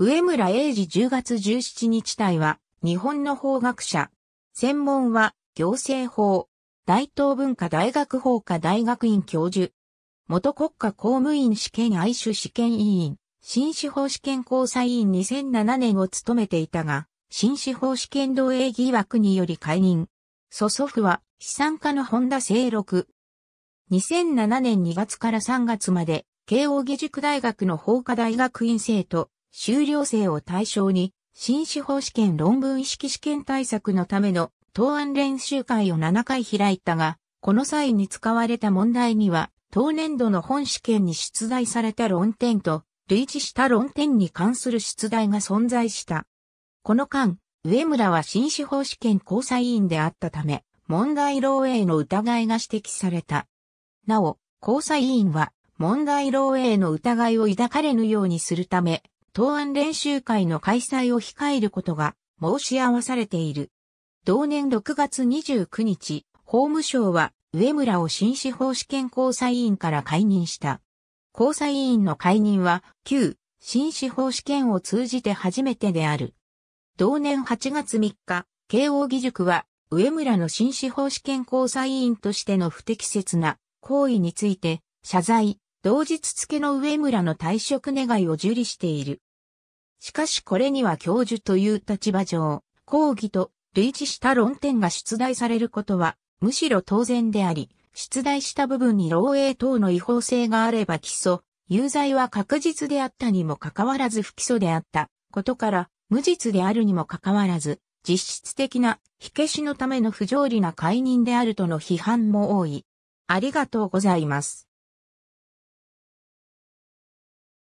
上村英二10月17日隊は、日本の法学者。専門は、行政法。大東文化大学法科大学院教授。元国家公務員試験愛種試験委員、新司法試験交際委員2007年を務めていたが、新司法試験同営疑惑により解任。祖祖父は、資産家の本田清六。2007年2月から3月まで、慶応義塾大学の法科大学院生徒。修了生を対象に、新司法試験論文意識試験対策のための答案練習会を7回開いたが、この際に使われた問題には、当年度の本試験に出題された論点と、類似した論点に関する出題が存在した。この間、上村は新司法試験交際委員であったため、問題漏洩の疑いが指摘された。なお、交際委員は、問題漏洩の疑いを抱かれぬようにするため、答案練習会の開催を控えることが申し合わされている。同年6月29日、法務省は上村を新司法試験交際委員から解任した。交際委員の解任は旧新司法試験を通じて初めてである。同年8月3日、慶応義塾は上村の新司法試験交際委員としての不適切な行為について謝罪、同日付の上村の退職願を受理している。しかしこれには教授という立場上、講義と類似した論点が出題されることは、むしろ当然であり、出題した部分に漏洩等の違法性があれば起訴、有罪は確実であったにもかかわらず不起訴であったことから、無実であるにもかかわらず、実質的な火消しのための不条理な解任であるとの批判も多い。ありがとうございます。